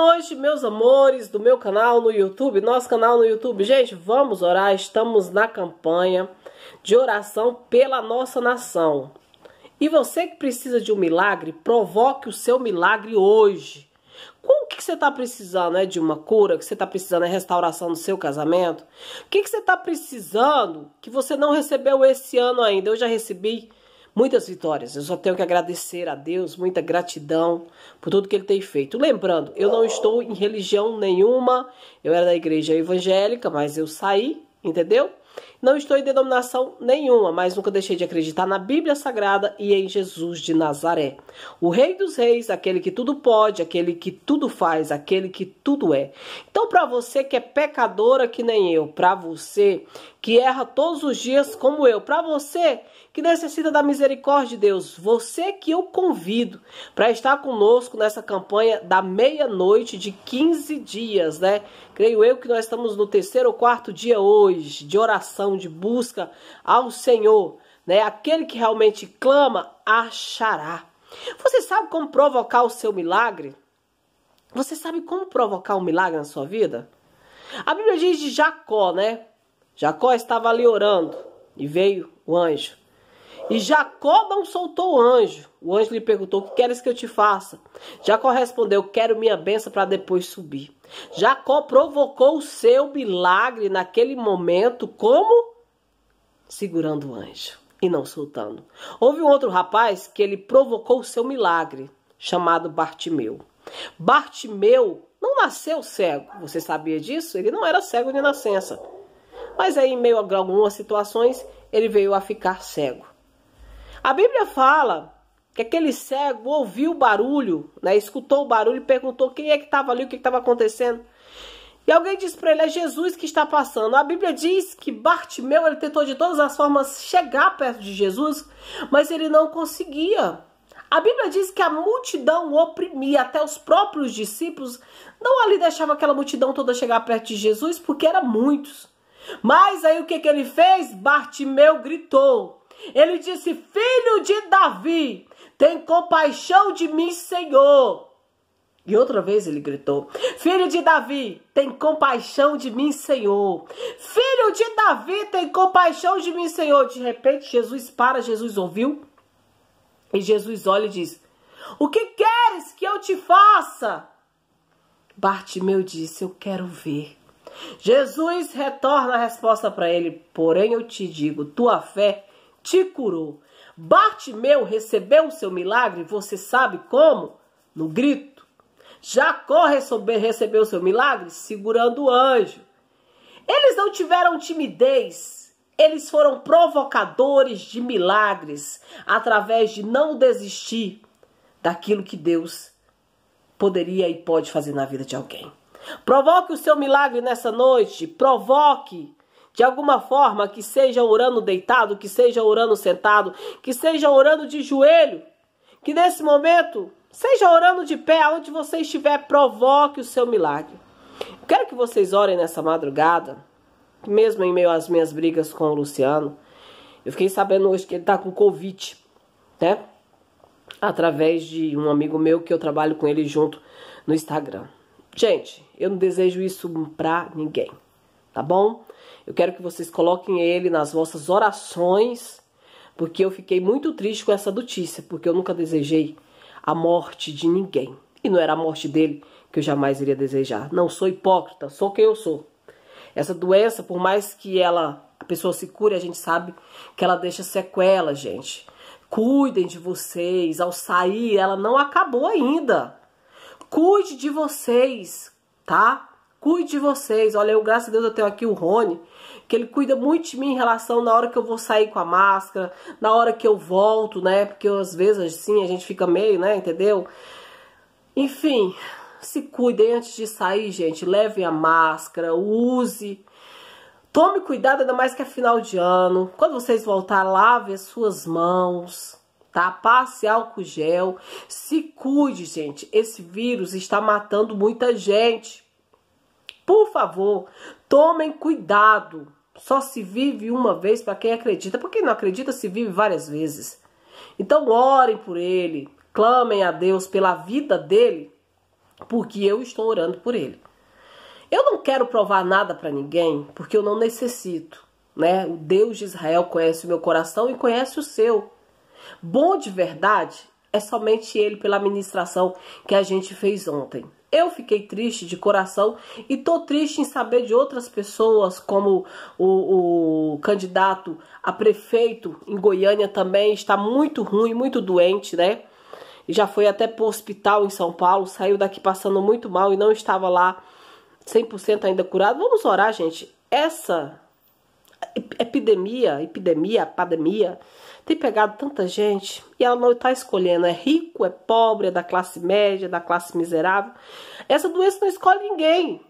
noite, meus amores do meu canal no YouTube, nosso canal no YouTube. Gente, vamos orar. Estamos na campanha de oração pela nossa nação. E você que precisa de um milagre, provoque o seu milagre hoje. Com o que você está precisando? É de uma cura? que você está precisando? É restauração do seu casamento? O que, que você está precisando que você não recebeu esse ano ainda? Eu já recebi muitas vitórias. Eu só tenho que agradecer a Deus, muita gratidão por tudo que ele tem feito. Lembrando, eu não estou em religião nenhuma, eu era da igreja evangélica, mas eu saí, entendeu? Não estou em denominação nenhuma, mas nunca deixei de acreditar na Bíblia Sagrada e em Jesus de Nazaré. O Rei dos Reis, aquele que tudo pode, aquele que tudo faz, aquele que tudo é. Então, para você que é pecadora que nem eu, para você que erra todos os dias como eu. Para você que necessita da misericórdia de Deus, você que eu convido para estar conosco nessa campanha da meia-noite de 15 dias, né? Creio eu que nós estamos no terceiro ou quarto dia hoje de oração, de busca ao Senhor, né? Aquele que realmente clama, achará. Você sabe como provocar o seu milagre? Você sabe como provocar um milagre na sua vida? A Bíblia diz de Jacó, né? Jacó estava ali orando e veio o anjo. E Jacó não soltou o anjo. O anjo lhe perguntou: "O Que queres que eu te faça? Jacó respondeu: Quero minha benção para depois subir. Jacó provocou o seu milagre naquele momento, como? Segurando o anjo e não soltando. Houve um outro rapaz que ele provocou o seu milagre, chamado Bartimeu. Bartimeu não nasceu cego, você sabia disso? Ele não era cego de nascença. Mas aí, em meio a algumas situações, ele veio a ficar cego. A Bíblia fala que aquele cego ouviu o barulho, né? escutou o barulho e perguntou quem é que estava ali, o que estava acontecendo. E alguém disse para ele, é Jesus que está passando. A Bíblia diz que Bartimeu ele tentou de todas as formas chegar perto de Jesus, mas ele não conseguia. A Bíblia diz que a multidão oprimia, até os próprios discípulos não ali deixava aquela multidão toda chegar perto de Jesus, porque eram muitos. Mas aí o que, que ele fez? Bartimeu gritou. Ele disse: Filho de Davi, tem compaixão de mim, Senhor. E outra vez ele gritou: Filho de Davi, tem compaixão de mim, Senhor. Filho de Davi, tem compaixão de mim, Senhor. De repente, Jesus para, Jesus ouviu. E Jesus olha e diz: O que queres que eu te faça? Bartimeu disse: Eu quero ver. Jesus retorna a resposta para ele: Porém, eu te digo, tua fé te curou. Bartimeu recebeu o seu milagre, você sabe como? No grito. Jacó recebeu o seu milagre segurando o anjo. Eles não tiveram timidez, eles foram provocadores de milagres através de não desistir daquilo que Deus poderia e pode fazer na vida de alguém. Provoque o seu milagre nessa noite. Provoque. De alguma forma, que seja orando deitado, que seja orando sentado, que seja orando de joelho. Que nesse momento, seja orando de pé, aonde você estiver, provoque o seu milagre. Quero que vocês orem nessa madrugada, mesmo em meio às minhas brigas com o Luciano. Eu fiquei sabendo hoje que ele tá com Covid, né? Através de um amigo meu que eu trabalho com ele junto no Instagram. Gente, eu não desejo isso pra ninguém, tá bom? Eu quero que vocês coloquem ele nas vossas orações, porque eu fiquei muito triste com essa notícia, porque eu nunca desejei a morte de ninguém. E não era a morte dele que eu jamais iria desejar. Não sou hipócrita, sou quem eu sou. Essa doença, por mais que ela a pessoa se cure, a gente sabe que ela deixa sequela, gente. Cuidem de vocês, ao sair, ela não acabou ainda. Cuide de vocês, tá? Cuide de vocês. Olha, eu, graças a Deus, eu tenho aqui o Rony, que ele cuida muito de mim em relação na hora que eu vou sair com a máscara, na hora que eu volto, né? Porque às vezes assim a gente fica meio, né? Entendeu? Enfim, se cuidem antes de sair, gente. Levem a máscara, use. Tome cuidado, ainda mais que é final de ano. Quando vocês voltar, lave as suas mãos tá? Passe álcool gel, se cuide, gente. Esse vírus está matando muita gente. Por favor, tomem cuidado. Só se vive uma vez para quem acredita. Para quem não acredita, se vive várias vezes. Então, orem por ele, clamem a Deus pela vida dele, porque eu estou orando por ele. Eu não quero provar nada para ninguém, porque eu não necessito, né? O Deus de Israel conhece o meu coração e conhece o seu. Bom de verdade é somente ele pela ministração que a gente fez ontem. Eu fiquei triste de coração e tô triste em saber de outras pessoas, como o, o, candidato a prefeito em Goiânia também está muito ruim, muito doente, né? Já foi até pro hospital em São Paulo, saiu daqui passando muito mal e não estava lá 100% ainda curado. Vamos orar, gente. Essa epidemia, epidemia, pandemia, tem pegado tanta gente e ela não está escolhendo. É rico, é pobre, é da classe média, é da classe miserável. Essa doença não escolhe ninguém.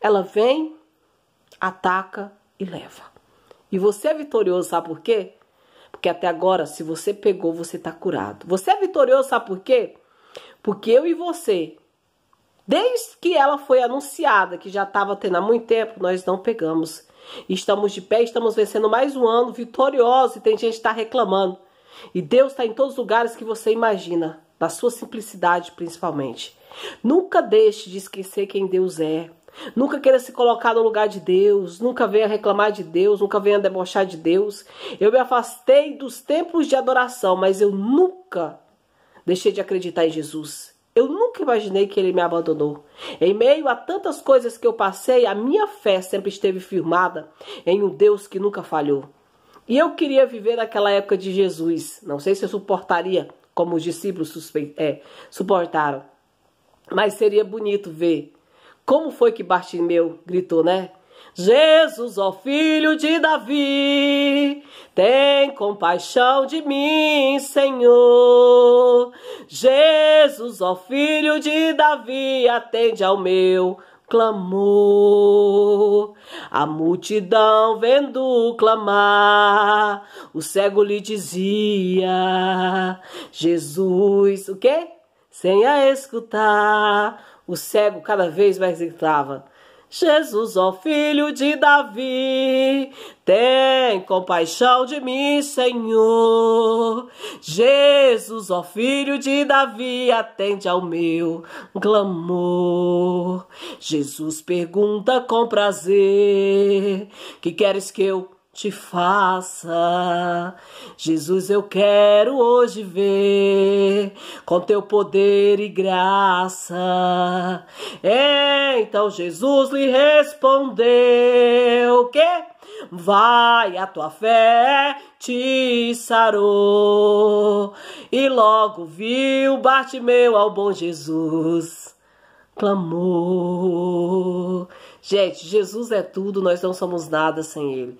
Ela vem, ataca e leva. E você é vitorioso, sabe por quê? Porque até agora, se você pegou, você está curado. Você é vitorioso, sabe por quê? Porque eu e você, desde que ela foi anunciada, que já estava tendo há muito tempo, nós não pegamos. Estamos de pé, estamos vencendo mais um ano vitorioso e tem gente que está reclamando. E Deus está em todos os lugares que você imagina, na sua simplicidade principalmente. Nunca deixe de esquecer quem Deus é. Nunca queira se colocar no lugar de Deus, nunca venha reclamar de Deus, nunca venha debochar de Deus. Eu me afastei dos tempos de adoração, mas eu nunca deixei de acreditar em Jesus nunca imaginei que ele me abandonou. Em meio a tantas coisas que eu passei, a minha fé sempre esteve firmada em um Deus que nunca falhou. E eu queria viver naquela época de Jesus. Não sei se eu suportaria, como os discípulos é, suportaram. Mas seria bonito ver como foi que Bartimeu gritou, né? Jesus, ó filho de Davi, tem compaixão de mim, Senhor. Jesus, ó filho de Davi, atende ao meu clamor. A multidão vendo clamar, o cego lhe dizia: Jesus, o quê? Sem a escutar, o cego cada vez mais gritava. Jesus, ó filho de Davi, tem compaixão de mim, Senhor. Jesus, ó filho de Davi, atende ao meu clamor. Jesus pergunta com prazer: Que queres que eu te faça. Jesus, eu quero hoje ver com teu poder e graça. Então Jesus lhe respondeu: Que? Vai, a tua fé te sarou. E logo viu Bartimeu ao bom Jesus. Clamou. Gente, Jesus é tudo, nós não somos nada sem Ele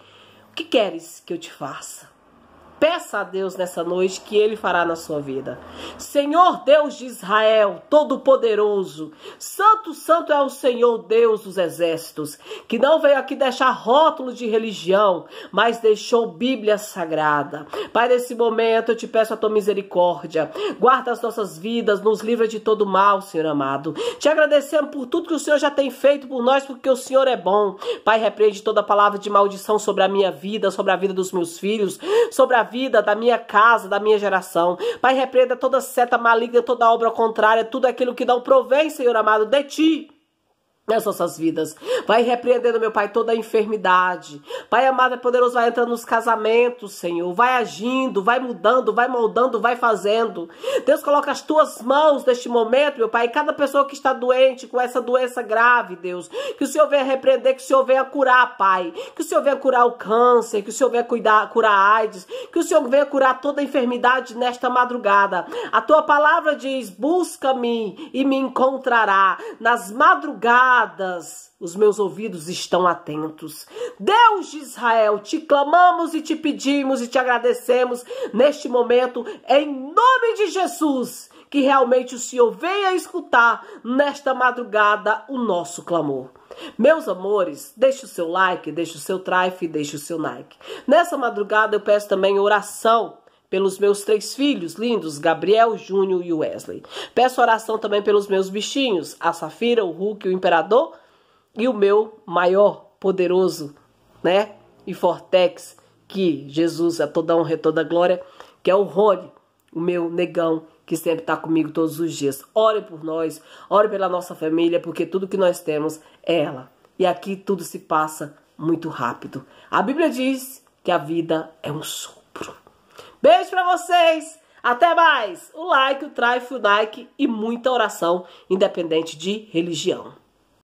que queres que eu te faça? Peça a Deus nessa noite que Ele fará na sua vida. Senhor Deus de Israel, Todo-Poderoso, Santo, Santo é o Senhor Deus dos Exércitos, que não veio aqui deixar rótulo de religião, mas deixou Bíblia Sagrada. Pai, nesse momento eu te peço a tua misericórdia. Guarda as nossas vidas, nos livra de todo mal, Senhor amado. Te agradecemos por tudo que o Senhor já tem feito por nós, porque o Senhor é bom. Pai, repreende toda palavra de maldição sobre a minha vida, sobre a vida dos meus filhos, sobre a vida, da minha casa, da minha geração. Pai, repreenda toda seta maligna, toda obra contrária, tudo aquilo que não provém, Senhor amado, de ti nas nossas vidas. Vai repreendendo, meu Pai, toda a enfermidade. Pai amado e é poderoso, vai entrando nos casamentos, Senhor. Vai agindo, vai mudando, vai moldando, vai fazendo. Deus, coloca as tuas mãos neste momento, meu Pai. Cada pessoa que está doente, com essa doença grave, Deus. Que o Senhor venha repreender, que o Senhor venha curar, Pai. Que o Senhor venha curar o câncer, que o Senhor venha cuidar, curar a AIDS. Que o Senhor venha curar toda a enfermidade nesta madrugada. A tua palavra diz: busca-me e me encontrará. Nas madrugadas os meus ouvidos estão atentos. Deus de Israel, te clamamos e te pedimos e te agradecemos neste momento, em nome de Jesus, que realmente o Senhor venha escutar nesta madrugada o nosso clamor. Meus amores, deixe o seu like, deixe o seu trife, deixe o seu like. Nessa madrugada eu peço também oração pelos meus três filhos lindos, Gabriel, Júnior e Wesley. Peço oração também pelos meus bichinhos, a Safira, o Hulk, o Imperador e o meu maior, poderoso, né? E Fortex, que Jesus é toda honra e toda glória, que é o Rony, o meu negão, que sempre está comigo todos os dias. Ore por nós, ore pela nossa família, porque tudo que nós temos é ela. E aqui tudo se passa muito rápido. A Bíblia diz que a vida é um sonho. Beijo para vocês! Até mais! O like, o trai, o like e muita oração, independente de religião.